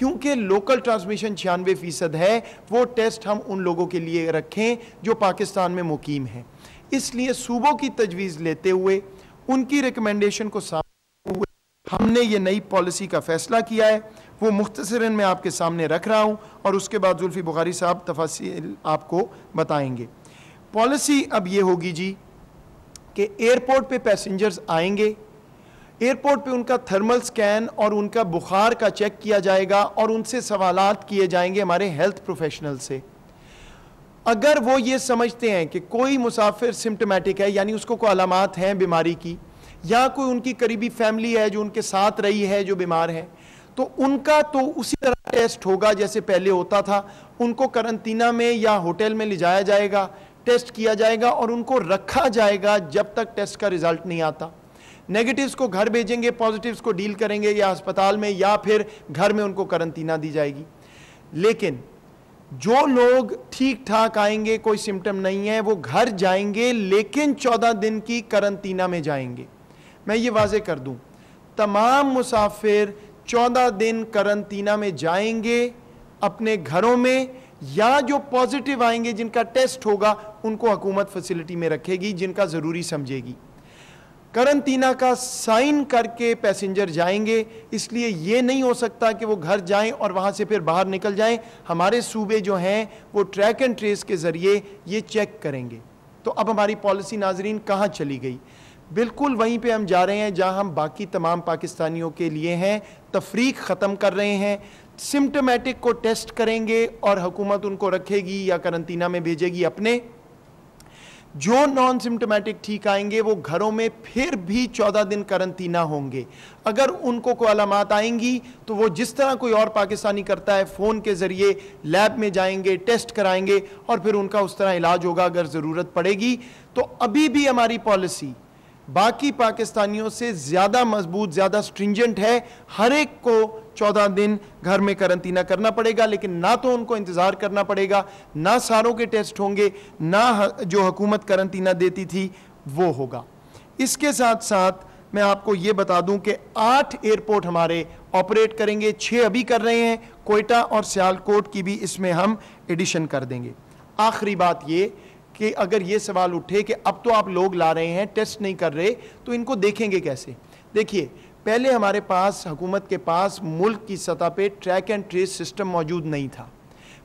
क्योंकि local transmission छियानवे फ़ीसद है वो टेस्ट हम उन लोगों के लिए रखें जो पाकिस्तान में मुकीम हैं इसलिए सूबों की तजवीज़ लेते हुए उनकी रिकमेंडेशन को सामने हमने ये नई पॉलिसी का फैसला किया है वो मुख्तसरा मैं आपके सामने रख रहा हूँ और उसके बाद जुल्फी बुखारी साहब तफासिल आपको बताएंगे पॉलिसी अब ये होगी जी कि एयरपोर्ट पे पैसेंजर्स आएंगे एयरपोर्ट पे उनका थर्मल स्कैन और उनका बुखार का चेक किया जाएगा और उनसे सवाल किए जाएंगे हमारे हेल्थ प्रोफेशनल से अगर वो ये समझते हैं कि कोई मुसाफिर सिम्टोमेटिक है यानी उसको कोई अलामत हैं बीमारी की या कोई उनकी करीबी फैमिली है जो उनके साथ रही है जो बीमार है तो उनका तो उसी तरह टेस्ट होगा जैसे पहले होता था उनको करंतना में या होटल में ले जाया जाएगा टेस्ट किया जाएगा और उनको रखा जाएगा जब तक टेस्ट का रिजल्ट नहीं आता नेगेटिव्स को घर भेजेंगे पॉजिटिव्स को डील करेंगे या अस्पताल में या फिर घर में उनको करंतना दी जाएगी लेकिन जो लोग ठीक ठाक आएंगे कोई सिम्टम नहीं है वो घर जाएंगे लेकिन चौदह दिन की करंतना में जाएंगे मैं ये वाजे कर दूं तमाम मुसाफिर चौदह दिन करंतना में जाएंगे अपने घरों में या जो पॉजिटिव आएंगे जिनका टेस्ट होगा उनको हुकूमत फैसिलिटी में रखेगी जिनका ज़रूरी समझेगी करंतीना का साइन करके पैसेंजर जाएंगे इसलिए ये नहीं हो सकता कि वो घर जाएं और वहाँ से फिर बाहर निकल जाएं हमारे सूबे जो हैं वो ट्रैक एंड ट्रेस के ज़रिए ये चेक करेंगे तो अब हमारी पॉलिसी नाजरीन कहाँ चली गई बिल्कुल वहीं पे हम जा रहे हैं जहाँ हम बाकी तमाम पाकिस्तानियों के लिए हैं तफरीक ख़त्म कर रहे हैं सिम्टमेटिक को टेस्ट करेंगे और हुकूमत उनको रखेगी या करंतना में भेजेगी अपने जो नॉन सिम्टोमेटिक ठीक आएंगे वो घरों में फिर भी चौदह दिन ना होंगे अगर उनको कोई अलामत आएंगी तो वो जिस तरह कोई और पाकिस्तानी करता है फ़ोन के ज़रिए लैब में जाएंगे टेस्ट कराएंगे और फिर उनका उस तरह इलाज होगा अगर ज़रूरत पड़ेगी तो अभी भी हमारी पॉलिसी बाकी पाकिस्तानियों से ज़्यादा मजबूत ज़्यादा स्ट्रिंजेंट है हर एक को चौदह दिन घर में करंतना करना पड़ेगा लेकिन ना तो उनको इंतज़ार करना पड़ेगा ना सारों के टेस्ट होंगे ना जो हुकूमत करंतना देती थी वो होगा इसके साथ साथ मैं आपको ये बता दूं कि आठ एयरपोर्ट हमारे ऑपरेट करेंगे छः अभी कर रहे हैं कोयटा और सियालकोट की भी इसमें हम एडिशन कर देंगे आखिरी बात ये कि अगर ये सवाल उठे कि अब तो आप लोग ला रहे हैं टेस्ट नहीं कर रहे तो इनको देखेंगे कैसे देखिए पहले हमारे पास हुकूमत के पास मुल्क की सतह पे ट्रैक एंड ट्रेस सिस्टम मौजूद नहीं था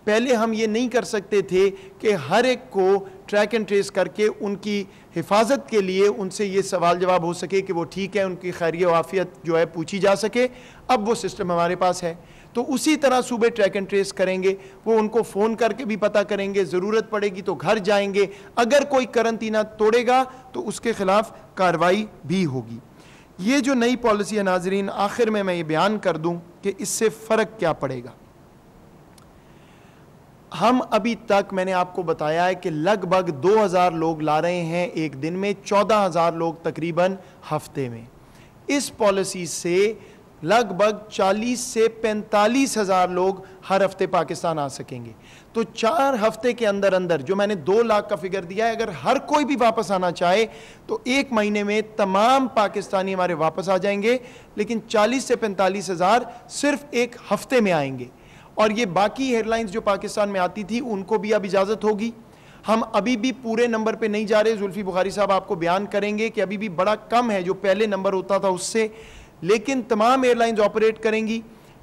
पहले हम ये नहीं कर सकते थे कि हर एक को ट्रैक एंड ट्रेस करके उनकी हिफाजत के लिए उनसे ये सवाल जवाब हो सके कि वो ठीक है उनकी खैरियत वाफियत जो है पूछी जा सके अब वो सिस्टम हमारे पास है तो उसी तरह सुबह ट्रैक एंड ट्रेस करेंगे वो उनको फ़ोन करके भी पता करेंगे ज़रूरत पड़ेगी तो घर जाएंगे अगर कोई करंतना तोड़ेगा तो उसके ख़िलाफ़ कार्रवाई भी होगी ये जो नई पॉलिसी है नाजरीन आखिर में मैं ये बयान कर दूं कि इससे फ़र्क क्या पड़ेगा हम अभी तक मैंने आपको बताया है कि लगभग 2000 लोग ला रहे हैं एक दिन में 14000 लोग तकरीबन हफ्ते में इस पॉलिसी से लगभग 40 से पैंतालीस हज़ार लोग हर हफ्ते पाकिस्तान आ सकेंगे तो चार हफ्ते के अंदर अंदर जो मैंने दो लाख का फिगर दिया है अगर हर कोई भी वापस आना चाहे तो एक महीने में तमाम पाकिस्तानी हमारे वापस आ जाएंगे लेकिन 40 से पैंतालीस हज़ार सिर्फ एक हफ्ते में आएंगे और ये बाकी हेडलाइंस जो पाकिस्तान में आती थी उनको भी अब इजाज़त होगी हम अभी भी पूरे नंबर पर नहीं जा रहे जुल्फी बुखारी साहब आपको बयान करेंगे कि अभी भी बड़ा कम है जो पहले नंबर होता था उससे लेकिन तमाम एयरलाइंस ऑपरेट करेंगी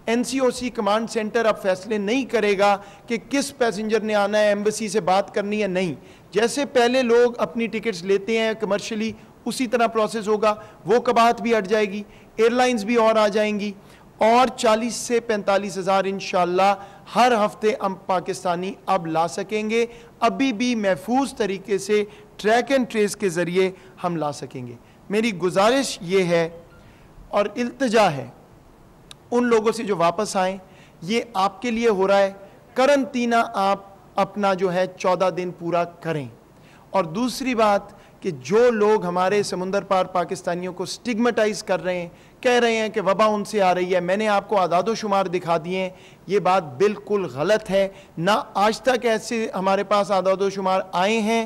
एनसीओसी कमांड सेंटर अब फैसले नहीं करेगा कि किस पैसेंजर ने आना है एम्बेसी से बात करनी है नहीं जैसे पहले लोग अपनी टिकट्स लेते हैं कमर्शली उसी तरह प्रोसेस होगा वो कबाहत भी हट जाएगी एयरलाइंस भी और आ जाएंगी और 40 से पैंतालीस हज़ार इन हर हफ्ते हम पाकिस्तानी अब ला सकेंगे अभी भी महफूज तरीके से ट्रैक एंड ट्रेस के ज़रिए हम ला सकेंगे मेरी गुजारिश ये है और इल्तजा है उन लोगों से जो वापस आए ये आपके लिए हो रहा है करंतना आप अपना जो है चौदह दिन पूरा करें और दूसरी बात कि जो लोग हमारे समुंदर पार पाकिस्तानियों को स्टिग्मेटाइज कर रहे हैं कह रहे हैं कि वबा उनसे आ रही है मैंने आपको आदादोशुमार शुमार दिखा दिए ये बात बिल्कुल गलत है ना आज तक ऐसे हमारे पास आदादोशुमार शुमार आए हैं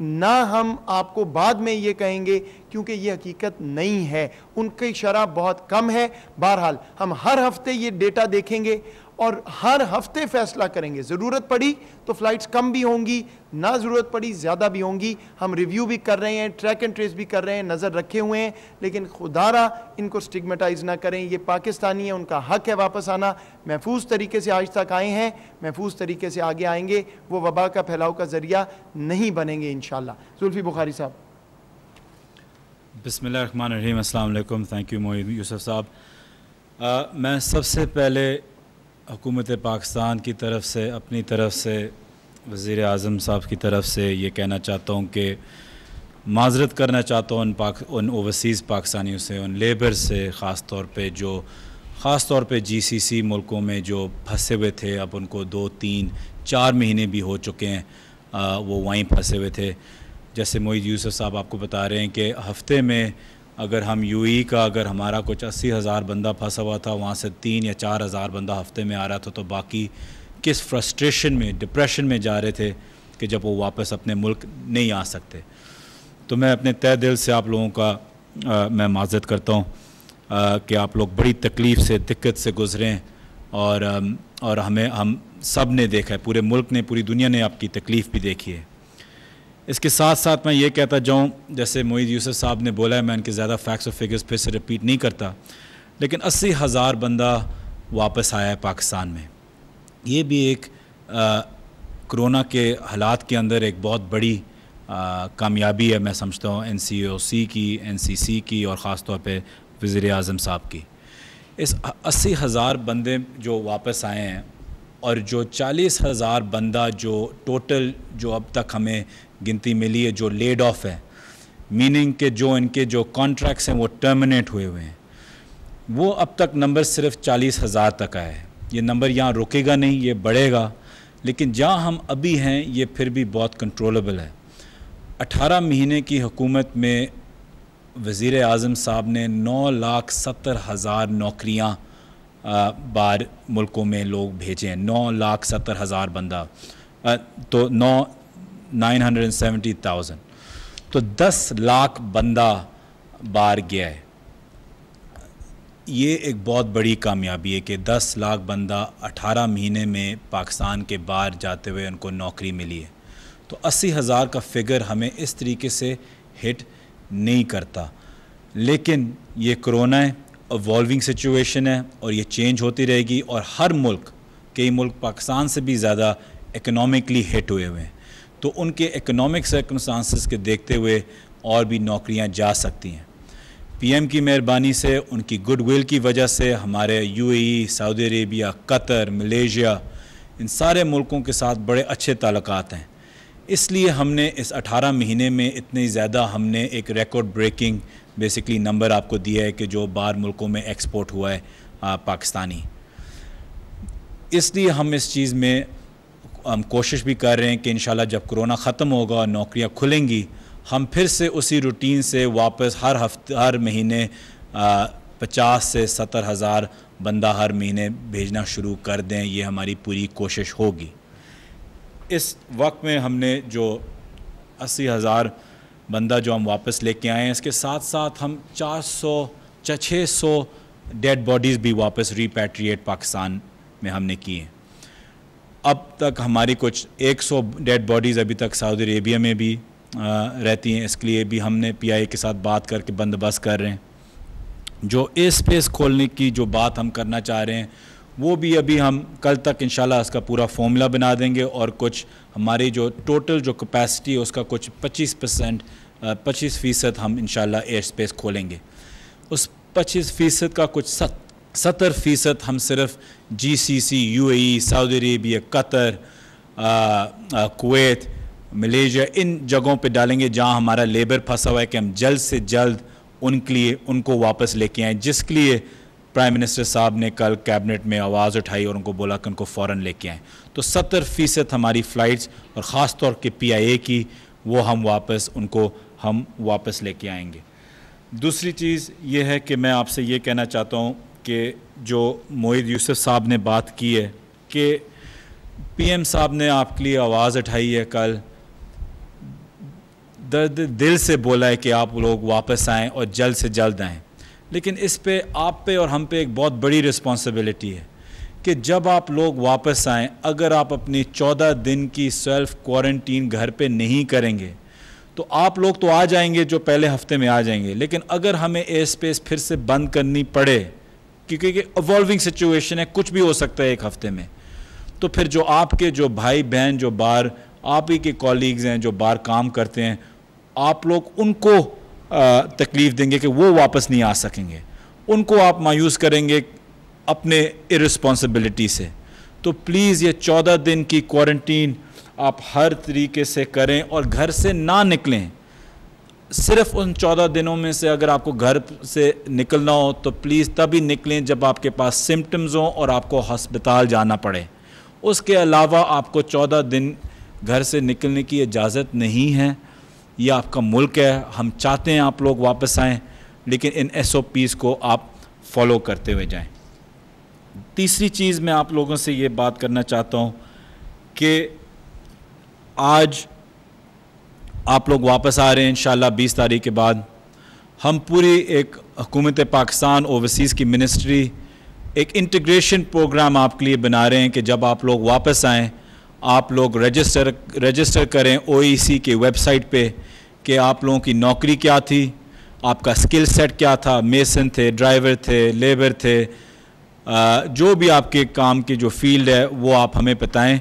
ना हम आपको बाद में ये कहेंगे क्योंकि ये हकीकत नहीं है उनकी शराब बहुत कम है बहरहाल हम हर हफ्ते ये डेटा देखेंगे और हर हफ्ते फैसला करेंगे ज़रूरत पड़ी तो फ़्लाइट्स कम भी होंगी ना ज़रूरत पड़ी ज़्यादा भी होंगी हम रिव्यू भी कर रहे हैं ट्रैक एंड ट्रेस भी कर रहे हैं नज़र रखे हुए हैं लेकिन खुदारा इनको स्टिगमेटाइज ना करें ये पाकिस्तानी है उनका हक है वापस आना महफूज तरीके से आज तक आए हैं महफूज तरीके से आगे आएंगे वो वबा का फैलाव का ज़रिया नहीं बनेंगे इन शुल्फ़ी बुखारी साहब बसमिल थैंक यू मोहिद यूसुफ साहब मैं सबसे पहले हुकूमत पाकिस्तान की तरफ से अपनी तरफ से वज़ी अजम साहब की तरफ से ये कहना चाहता हूँ कि माजरत करना चाहता हूँ उन पाक उन ओवरसीज़ पाकिस्तानियों से उन लेबर से ख़ास तौर पर जो ख़ास तौर पर जी सी सी मुल्कों में जो फंसे हुए थे अब उनको दो तीन चार महीने भी हो चुके हैं आ, वो वहीं फंसे हुए थे जैसे मोहित यूसुफ साहब आपको बता रहे हैं कि हफ्ते में अगर हम यूई e का अगर हमारा कुछ अस्सी हज़ार बंदा फंसा हुआ था वहाँ से तीन या चार हज़ार बंदा हफ्ते में आ रहा था तो बाकी किस फ्रस्ट्रेशन में डिप्रेशन में जा रहे थे कि जब वो वापस अपने मुल्क नहीं आ सकते तो मैं अपने तय दिल से आप लोगों का आ, मैं माजत करता हूँ कि आप लोग बड़ी तकलीफ़ से दिक्कत से गुज़रें और और हमें हम सब ने देखा है पूरे मुल्क ने पूरी दुनिया ने आपकी तकलीफ़ भी देखी है इसके साथ साथ मैं ये कहता जाऊँ जैसे मोईद यूसफ साहब ने बोला है मैं इनके ज़्यादा फैक्ट्स और फिगर्स फिर से रिपीट नहीं करता लेकिन अस्सी हज़ार बंदा वापस आया है पाकिस्तान में ये भी एक कोरोना के हालात के अंदर एक बहुत बड़ी कामयाबी है मैं समझता हूँ एन सी ओ सी की एन सी सी की और ख़ास तौर पर वज़ी अजम साहब की इस अस्सी हज़ार बंदे जो वापस आए हैं और जो चालीस हज़ार बंदा जो टोटल जो अब तक हमें गिनती मिली है जो लेड ऑफ है मीनिंग के जो इनके जो कॉन्ट्रैक्ट्स हैं वो टर्मिनेट हुए हुए हैं वो अब तक नंबर सिर्फ चालीस हज़ार तक आया है ये नंबर यहाँ रुकेगा नहीं ये बढ़ेगा लेकिन जहाँ हम अभी हैं ये फिर भी बहुत कंट्रोलेबल है 18 महीने की हुकूमत में वज़ी अजम साहब ने नौ लाख सत्तर हज़ार नौकरियाँ बार मुल्कों में लोग भेजे हैं नौ लाख सत्तर हज़ार बंदा तो नौ 970,000 तो 10 लाख बंदा बाहर गया है ये एक बहुत बड़ी कामयाबी है कि 10 लाख बंदा 18 महीने में पाकिस्तान के बाहर जाते हुए उनको नौकरी मिली है तो अस्सी हज़ार का फिगर हमें इस तरीके से हिट नहीं करता लेकिन ये कोरोना है अवॉल्विंग सिचुएशन है और ये चेंज होती रहेगी और हर मुल्क कई मुल्क पाकिस्तान से भी ज़्यादा इकनॉमिकली हिट हुए हुए हैं तो उनके इकोनॉमिक सर्कमस्टांसिस के देखते हुए और भी नौकरियां जा सकती हैं पीएम की मेहरबानी से उनकी गुडविल की वजह से हमारे UAE, Saudi Arabia Qatar Malaysia इन सारे मुल्कों के साथ बड़े अच्छे ताल्लुक हैं इसलिए हमने इस 18 महीने में इतने ज़्यादा हमने एक रिकॉर्ड ब्रेकिंग बेसिकली नंबर आपको दिया है कि जो बाहर मुल्कों में एक्सपोर्ट हुआ है पाकिस्तानी इसलिए हम इस चीज़ में हम कोशिश भी कर रहे हैं कि इन जब कोरोना ख़त्म होगा और नौकरियाँ खुलेंगी हम फिर से उसी रूटीन से वापस हर हफ्ते हर महीने पचास से सत्तर हज़ार बंदा हर महीने भेजना शुरू कर दें ये हमारी पूरी कोशिश होगी इस वक्त में हमने जो अस्सी हज़ार बंदा जो हम वापस लेके आए हैं इसके साथ साथ हम चार सौ छः सौ डेड बॉडीज़ भी वापस रिपेट्रिएट पाकिस्तान में हमने किए हैं अब तक हमारी कुछ 100 डेड बॉडीज़ अभी तक सऊदी अरेबिया में भी रहती हैं इसके लिए भी हमने ए के साथ बात करके बंदोबस्त कर रहे हैं जो एयर स्पेस खोलने की जो बात हम करना चाह रहे हैं वो भी अभी हम कल तक इंशाल्लाह इसका पूरा फॉर्मूला बना देंगे और कुछ हमारी जो टोटल जो कैपेसिटी है उसका कुछ 25 परसेंट पच्चीस फ़ीसद हम इंशाल्लाह एयर स्पेस खोलेंगे उस 25 फ़ीसद का कुछ सत्तर फ़ीसद हम सिर्फ U A Saudi Arabia Qatar Kuwait Malaysia इन जगहों पे डालेंगे जहाँ हमारा लेबर फंसा हुआ है कि हम जल्द से जल्द उनके लिए उनको वापस लेके आएँ जिसके लिए प्राइम मिनिस्टर साहब ने कल कैबिनेट में आवाज़ उठाई और उनको बोला कि उनको फ़ौर लेके आएँ तो सत्तर फ़ीसद हमारी फ़्लाइट्स और ख़ास तौर के पी आई ए की वो हम वापस उनको हम वापस लेके आएंगे दूसरी चीज़ ये है कि मैं आपसे ये कहना चाहता हूँ कि जो मोहित यूसुफ साहब ने बात की है कि पीएम साहब ने आपके लिए आवाज़ उठाई है कल दर्द दिल से बोला है कि आप लोग वापस आएँ और जल्द से जल्द आएँ लेकिन इस पे आप पे और हम पे एक बहुत बड़ी रिस्पॉन्सिबिलिटी है कि जब आप लोग वापस आएँ अगर आप अपनी चौदह दिन की सेल्फ क्वारंटीन घर पे नहीं करेंगे तो आप लोग तो आ जाएंगे जो पहले हफ्ते में आ जाएंगे लेकिन अगर हमें एयर स्पेस फिर से बंद करनी पड़े क्योंकि इवॉल्विंग सिचुएशन है कुछ भी हो सकता है एक हफ्ते में तो फिर जो आपके जो भाई बहन जो बाहर आप ही के कॉलीग्स हैं जो बाहर काम करते हैं आप लोग उनको तकलीफ़ देंगे कि वो वापस नहीं आ सकेंगे उनको आप मायूस करेंगे अपने इरिस्पॉन्सिबिलिटी से तो प्लीज़ ये चौदह दिन की क्वारंटीन आप हर तरीके से करें और घर से ना निकलें सिर्फ उन चौदह दिनों में से अगर आपको घर से निकलना हो तो प्लीज़ तभी निकलें जब आपके पास सिम्टम्स हों और आपको हस्पताल जाना पड़े उसके अलावा आपको चौदह दिन घर से निकलने की इजाज़त नहीं है ये आपका मुल्क है हम चाहते हैं आप लोग वापस आएँ लेकिन इन एस ओ पीज़ को आप फॉलो करते हुए जाएँ तीसरी चीज़ मैं आप लोगों से ये बात करना चाहता हूँ कि आज आप लोग वापस आ रहे हैं इन बीस तारीख के बाद हम पूरी एक हकूमत पाकिस्तान ओवरसीज़ की मिनिस्ट्री एक इंटीग्रेशन प्रोग्राम आपके लिए बना रहे हैं कि जब आप लोग वापस आएँ आप लोग रजिस्टर रजिस्टर करें सी e के वेबसाइट पर कि आप लोगों की नौकरी क्या थी आपका स्किल सेट क्या था मेसन थे ड्राइवर थे लेबर थे जो भी आपके काम की जो फील्ड है वो आप हमें बताएं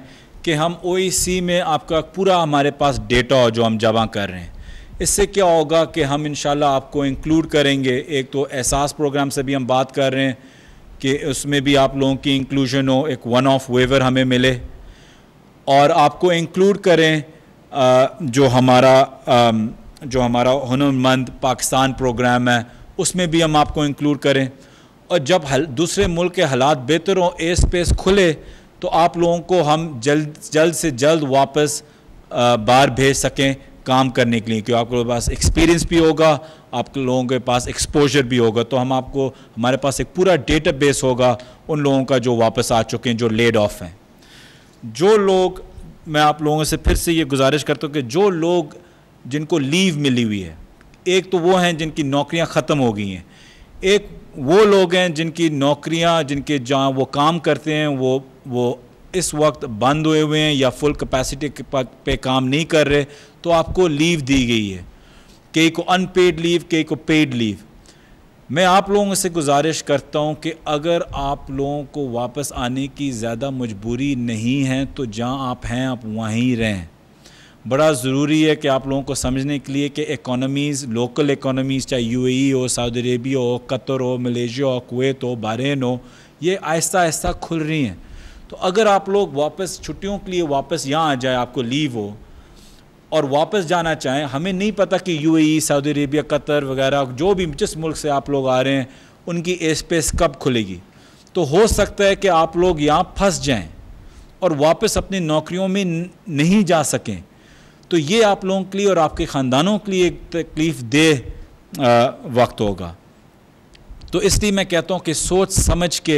कि हम ओ में आपका पूरा हमारे पास डेटा हो जो हम जमा कर रहे हैं इससे क्या होगा कि हम इन आपको इंक्लूड करेंगे एक तो एहसास प्रोग्राम से भी हम बात कर रहे हैं कि उसमें भी आप लोगों की इंक्लूजन हो एक वन ऑफ वेवर हमें मिले और आपको इंक्लूड करें जो हमारा जो हमारा हनरमंद पाकिस्तान प्रोग्राम है उसमें भी हम आपको इंक्लूड करें और जब हल दूसरे मुल्क के हालात बेहतर हों एयर स्पेस खुले तो आप लोगों को हम जल्द जल्द से जल्द वापस बाहर भेज सकें काम करने के लिए क्योंकि आप लोगों के पास एक्सपीरियंस भी होगा आप लोगों के पास एक्सपोजर भी होगा तो हम आपको हमारे पास एक पूरा बेस होगा उन लोगों का जो वापस आ चुके हैं जो लेड ऑफ हैं जो लोग मैं आप लोगों से फिर से ये गुजारिश करता हूँ कि जो लोग जिनको लीव मिली हुई है एक तो वो हैं जिनकी नौकरियाँ ख़त्म हो गई हैं एक वो लोग हैं जिनकी नौकरियां जिनके जहाँ वो काम करते हैं वो वो इस वक्त बंद हुए हुए हैं या फुल कैपेसिटी पे काम नहीं कर रहे तो आपको लीव दी गई है कई को अनपेड लीव कई को पेड लीव मैं आप लोगों से गुजारिश करता हूं कि अगर आप लोगों को वापस आने की ज़्यादा मजबूरी नहीं है तो जहां आप हैं आप वहीं रहें बड़ा ज़रूरी है कि आप लोगों को समझने के लिए कि इकोनॉमीज़ लोकल इकोनॉमीज़ चाहे यूएई e हो सऊदी अरेबिया हो कतर हो मलेशिया हो कुवैत हो बारेन हो ये आहिस्ता आहिस्ता खुल रही हैं तो अगर आप लोग वापस छुट्टियों के लिए वापस यहाँ आ जाए आपको लीव हो और वापस जाना चाहें हमें नहीं पता कि यू सऊदी अरेबिया कतर वगैरह जो भी जिस मुल्क से आप लोग आ रहे हैं उनकी एयर स्पेस कब खुलेगी तो हो सकता है कि आप लोग यहाँ फंस जाएँ और वापस अपनी नौकरियों में नहीं जा सकें तो ये आप लोगों के लिए और आपके ख़ानदानों के लिए एक तकलीफ देह वक्त होगा तो इसलिए मैं कहता हूँ कि सोच समझ के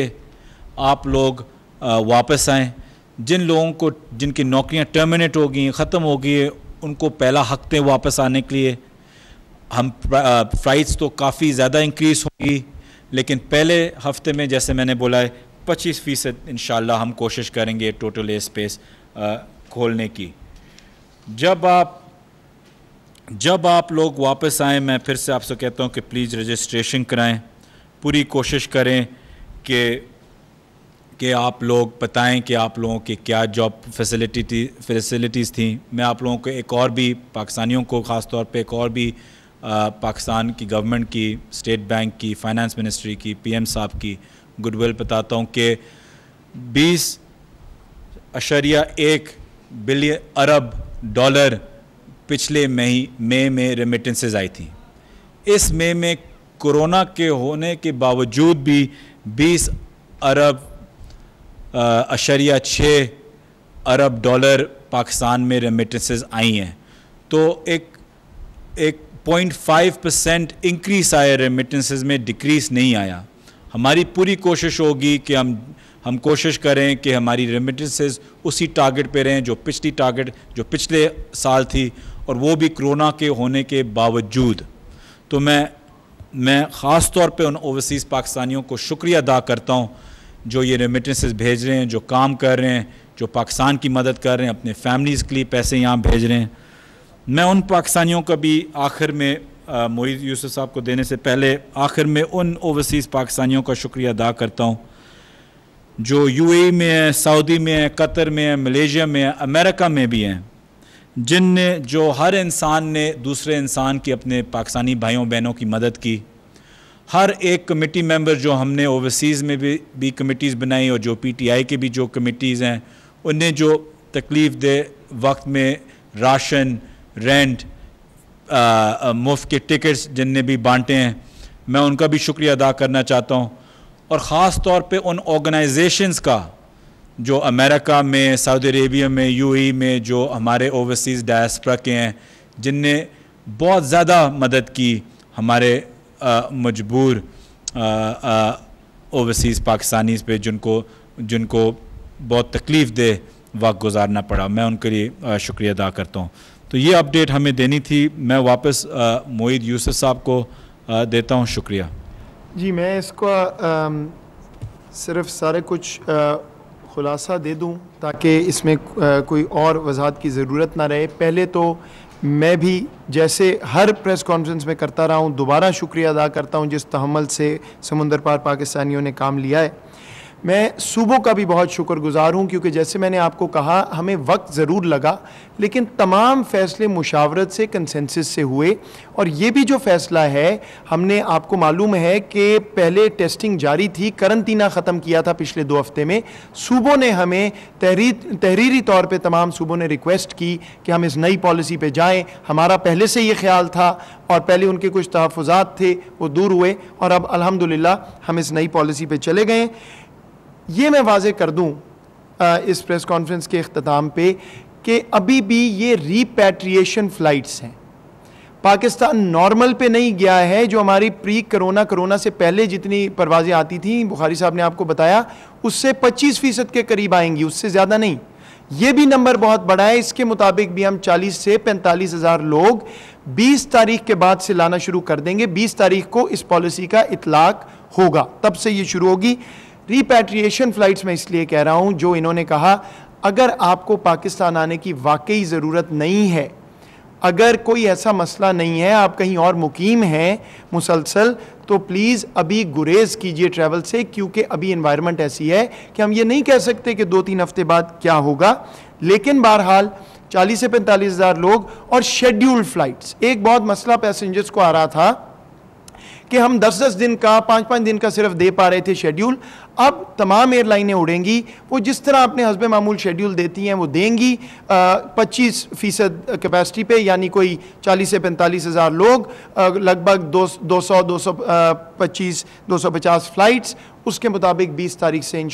आप लोग वापस आएँ जिन लोगों को जिनकी नौकरियाँ टर्मिनेट हो गई ख़त्म हो गई उनको पहला हक दें वापस आने के लिए हम प्राइस तो काफ़ी ज़्यादा इंक्रीज़ होगी लेकिन पहले हफ्ते में जैसे मैंने बोला है पच्चीस फ़ीसद इन हम कोशिश करेंगे टोटल एयर स्पेस खोलने की जब आप जब आप लोग वापस आएँ मैं फिर से आपसे कहता हूँ कि प्लीज़ रजिस्ट्रेशन कराएं पूरी कोशिश करें कि कि आप लोग बताएं कि आप लोगों की क्या जॉब फैसिलिटी थी फैसिलिटीज़ थी मैं आप लोगों को एक और भी पाकिस्तानियों को ख़ास तौर पे एक और भी पाकिस्तान की गवर्नमेंट की स्टेट बैंक की फाइनेंस मिनिस्ट्री की पीएम साहब की गुडविल बताता हूँ कि बीस अशरिया एक बिलियन अरब डॉलर पिछले मई मई में रेमिटेंसेज आई थी इस मई में कोरोना के होने के बावजूद भी 20 अरब अशरिया छः अरब डॉलर पाकिस्तान में रेमिटेंसेज आई हैं तो एक एक पॉइंट फाइव परसेंट इंक्रीज आए रेमिटेंसेज में डिक्रीज नहीं आया हमारी पूरी कोशिश होगी कि हम हम कोशिश करें कि हमारी रेमिटेंसेज उसी टारगेट पे रहें जो पिछली टारगेट जो पिछले साल थी और वो भी कोरोना के होने के बावजूद तो मैं मैं ख़ास तौर पे उन ओवरसीज़ पाकिस्तानियों को शुक्रिया अदा करता हूँ जो ये रेमिटेंसेज भेज रहे हैं जो काम कर रहे हैं जो पाकिस्तान की मदद कर रहे हैं अपने फैमिलीज़ के लिए पैसे यहाँ भेज रहे हैं मैं उन पाकिस्तानियों का भी आखिर में मोहित यूसुफ साहब को देने से पहले आखिर में उन ओवरसीज़ पाकिस्तानियों का शुक्रिया अदा करता हूँ जो यूएई e में है सऊदी में है कतर में है मलेशिया में है अमेरिका में भी हैं जिनने जो हर इंसान ने दूसरे इंसान की अपने पाकिस्तानी भाइयों बहनों की मदद की हर एक कमेटी मेंबर जो हमने ओवरसीज़ में भी भी कमेटीज़ बनाई और जो पीटीआई के भी जो कमेटीज़ हैं उनने जो तकलीफ़ दे वक्त में राशन रेंट मुफ्त के टिकट्स जिनने भी बांटे हैं मैं उनका भी शुक्रिया अदा करना चाहता हूँ और ख़ास तौर पे उन ऑर्गेनाइजेशंस का जो अमेरिका में सऊदी अरेबिया में यूएई में जो हमारे ओवरसीज़ डायस्प्रा के हैं जिनने बहुत ज़्यादा मदद की हमारे आ, मजबूर ओवरसीज़ पाकिस्तानीज़ पे जिनको जिनको बहुत तकलीफ़ दे वक्त गुजारना पड़ा मैं उनके लिए शुक्रिया अदा करता हूँ तो ये अपडेट हमें देनी थी मैं वापस मोहित यूसुफ साहब को आ, देता हूँ शुक्रिया जी मैं इसको आ, सिर्फ सारे कुछ आ, खुलासा दे दूं ताकि इसमें कोई और वजाहत की ज़रूरत ना रहे पहले तो मैं भी जैसे हर प्रेस कॉन्फ्रेंस में करता रहा हूँ दोबारा शुक्रिया अदा करता हूँ जिस तहमल से समुंदर पार पाकिस्तानियों ने काम लिया है मैं सूबों का भी बहुत शुक्रगुजार हूँ क्योंकि जैसे मैंने आपको कहा हमें वक्त ज़रूर लगा लेकिन तमाम फ़ैसले मुशावरत से कंसेंसस से हुए और ये भी जो फ़ैसला है हमने आपको मालूम है कि पहले टेस्टिंग जारी थी करंतना ख़त्म किया था पिछले दो हफ्ते में सूबों ने हमें तहरी तहरीरी तौर पर तमाम सूबों ने रिक्वेस्ट की कि हम इस नई पॉलिसी पर जाएँ हमारा पहले से ये ख्याल था और पहले उनके कुछ तहफ़ात थे वो दूर हुए और अब अलहमदिल्ला हम इस नई पॉलिसी पर चले गए ये मैं वाजे कर दूँ इस प्रेस कॉन्फ्रेंस के अख्ताम पर कि अभी भी ये रिपेट्रिएशन फ़्लाइट्स हैं पाकिस्तान नॉर्मल पे नहीं गया है जो हमारी प्री करोना करोना से पहले जितनी परवाज़ें आती थी बुखारी साहब ने आपको बताया उससे 25 फ़ीसद के करीब आएंगी उससे ज़्यादा नहीं ये भी नंबर बहुत बड़ा है इसके मुताबिक भी हम 40 से पैंतालीस हज़ार लोग 20 तारीख के बाद से लाना शुरू कर देंगे 20 तारीख को इस पॉलिसी का इतलाक होगा तब से ये शुरू होगी रिपेट्रिएशन फ्लाइट्स में इसलिए कह रहा हूँ जो इन्होंने कहा अगर आपको पाकिस्तान आने की वाकई ज़रूरत नहीं है अगर कोई ऐसा मसला नहीं है आप कहीं और मुकीम हैं मुसलसल तो प्लीज़ अभी गुरेज कीजिए ट्रैवल से क्योंकि अभी इन्वायरमेंट ऐसी है कि हम ये नहीं कह सकते कि दो तीन हफ्ते बाद क्या होगा लेकिन बहरहाल चालीस से पैंतालीस हज़ार लोग और शेड्यूल्ड फ्लाइट्स एक बहुत मसला पैसेंजर्स को आ रहा था कि हम 10-10 दिन का पाँच पाँच दिन का सिर्फ दे पा रहे थे शेड्यूल अब तमाम एयरलाइनें उड़ेंगी वो जिस तरह अपने हसब मामूल शेड्यूल देती हैं वो देंगी पच्चीस फ़ीसद कैपेसिटी पे यानी कोई चालीस से पैंतालीस हज़ार लोग लगभग दो दो सौ दो सौ पच्चीस दो सौ पचास फ्लाइट्स उसके मुताबिक बीस तारीख से इन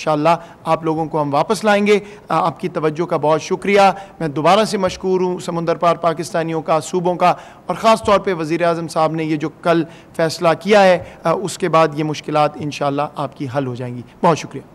आप लोगों को हम वापस लाएँगे आपकी तवज्जो का बहुत शुक्रिया मैं दोबारा से मशहूर हूँ समुंदर पार पाकिस्तानियों का सूबों का और ख़ास तौर पर वज़ी अजम साहब ने ये जो कल फ़ैसला किया है उसके बाद ये मुश्किल इन आपकी हल हो जाएंगी बहुत शुक्रिया